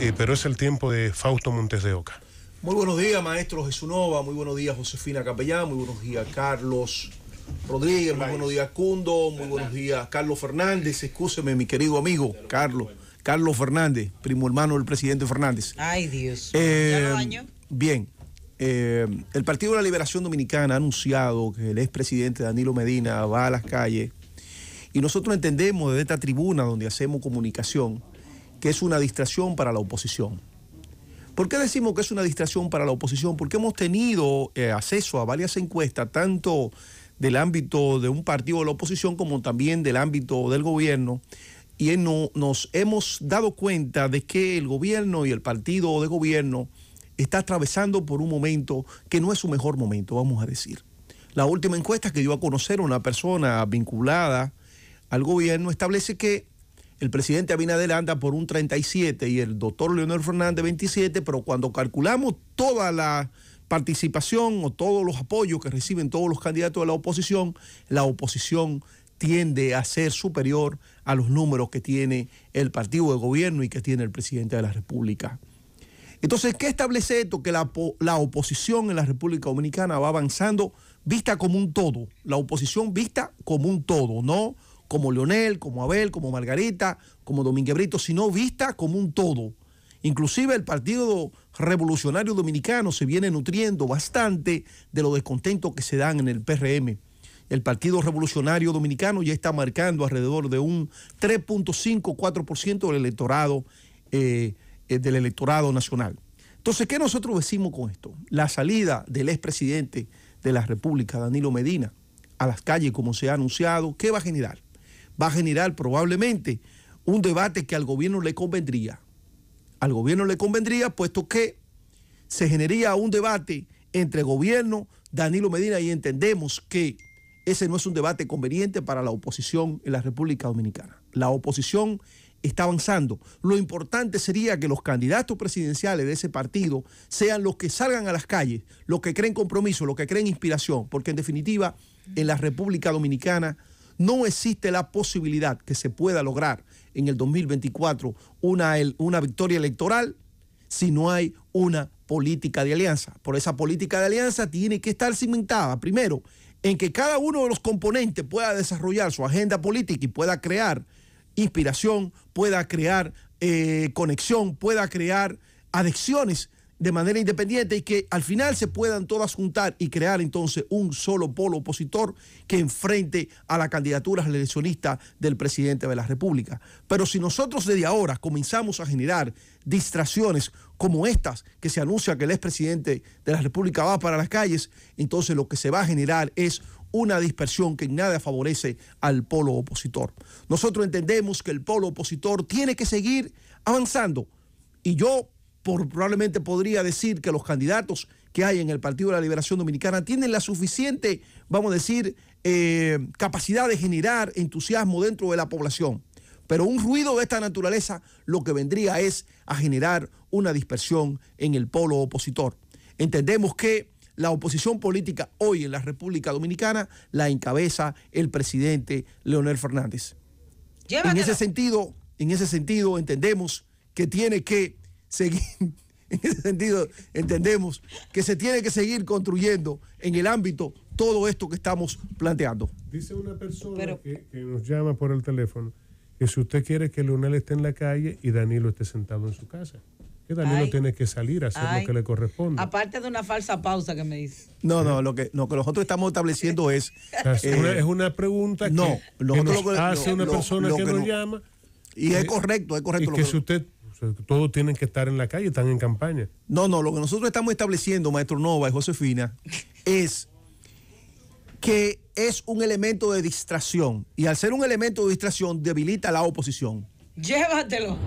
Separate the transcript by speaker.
Speaker 1: Eh, pero es el tiempo de Fausto Montes de Oca. Muy buenos días, maestro Jesunova. Muy buenos días, Josefina Capellán. Muy buenos días, Carlos Rodríguez. Muy buenos días, Cundo. Muy buenos días, Carlos Fernández. Escúcheme, mi querido amigo, Carlos. Carlos Fernández, primo hermano del presidente Fernández. Ay, Dios. Eh, bien. Eh, el Partido de la Liberación Dominicana ha anunciado que el expresidente Danilo Medina va a las calles y nosotros entendemos desde esta tribuna donde hacemos comunicación que es una distracción para la oposición. ¿Por qué decimos que es una distracción para la oposición? Porque hemos tenido eh, acceso a varias encuestas, tanto del ámbito de un partido de la oposición como también del ámbito del gobierno, y no, nos hemos dado cuenta de que el gobierno y el partido de gobierno está atravesando por un momento que no es su mejor momento, vamos a decir. La última encuesta que dio a conocer una persona vinculada al gobierno establece que el presidente Abinader anda por un 37 y el doctor Leonel Fernández 27, pero cuando calculamos toda la participación o todos los apoyos que reciben todos los candidatos de la oposición, la oposición tiende a ser superior a los números que tiene el partido de gobierno y que tiene el presidente de la República. Entonces, ¿qué establece esto? Que la, la, oposición en la República Dominicana va avanzando vista como un todo, la oposición vista como un todo, no como Leonel, como Abel, como Margarita, como Domínguez Brito, sino vista como un todo. Inclusive el Partido Revolucionario Dominicano se viene nutriendo bastante de los descontentos que se dan en el PRM. El Partido Revolucionario Dominicano ya está marcando alrededor de un 3.54% del electorado eh, eh, del electorado nacional. Entonces, ¿qué nosotros decimos con esto? La salida del expresidente de la República, Danilo Medina, a las calles como se ha anunciado, ¿qué va a generar? va a generar probablemente un debate que al gobierno le convendría. Al gobierno le convendría, puesto que se generaría un debate entre gobierno, Danilo Medina, y entendemos que ese no es un debate conveniente para la oposición en la República Dominicana. La oposición está avanzando. Lo importante sería que los candidatos presidenciales de ese partido sean los que salgan a las calles, los que creen compromiso, los que creen inspiración, porque en definitiva en la República Dominicana no existe la posibilidad que se pueda lograr en el 2024 una, una victoria electoral si no hay una política de alianza. Por esa política de alianza tiene que estar cimentada, primero, en que cada uno de los componentes pueda desarrollar su agenda política y pueda crear inspiración, pueda crear eh, conexión, pueda crear adicciones de manera independiente y que al final se puedan todas juntar y crear entonces un solo polo opositor que enfrente a la candidatura eleccionista del presidente de la República. Pero si nosotros desde ahora comenzamos a generar distracciones como estas que se anuncia que el expresidente de la República va para las calles, entonces lo que se va a generar es una dispersión que nada favorece al polo opositor. Nosotros entendemos que el polo opositor tiene que seguir avanzando y yo probablemente podría decir que los candidatos que hay en el Partido de la Liberación Dominicana tienen la suficiente, vamos a decir, eh, capacidad de generar entusiasmo dentro de la población. Pero un ruido de esta naturaleza lo que vendría es a generar una dispersión en el polo opositor. Entendemos que la oposición política hoy en la República Dominicana la encabeza el presidente Leonel Fernández. En ese sentido, en ese sentido entendemos que tiene que seguir, en ese sentido entendemos que se tiene que seguir construyendo en el ámbito todo esto que estamos planteando. Dice una persona que, nos llama por el teléfono que si usted quiere que Leonel esté en la calle y Danilo esté sentado en su casa. Que Danilo tiene que salir a hacer lo que le corresponde. Aparte de una falsa pausa que me dice. No, no, lo que, que nosotros estamos estableciendo es. Ah, eh, es una pregunta que, no, nos hace una persona que, nos llama. Y es correcto, es correcto. lo que, si usted todos tienen que estar en la calle, están en campaña. No, no, lo que nosotros estamos estableciendo, maestro Nova y Josefina, es que es un elemento de distracción y al ser un elemento de distracción debilita a la oposición. Llévatelo.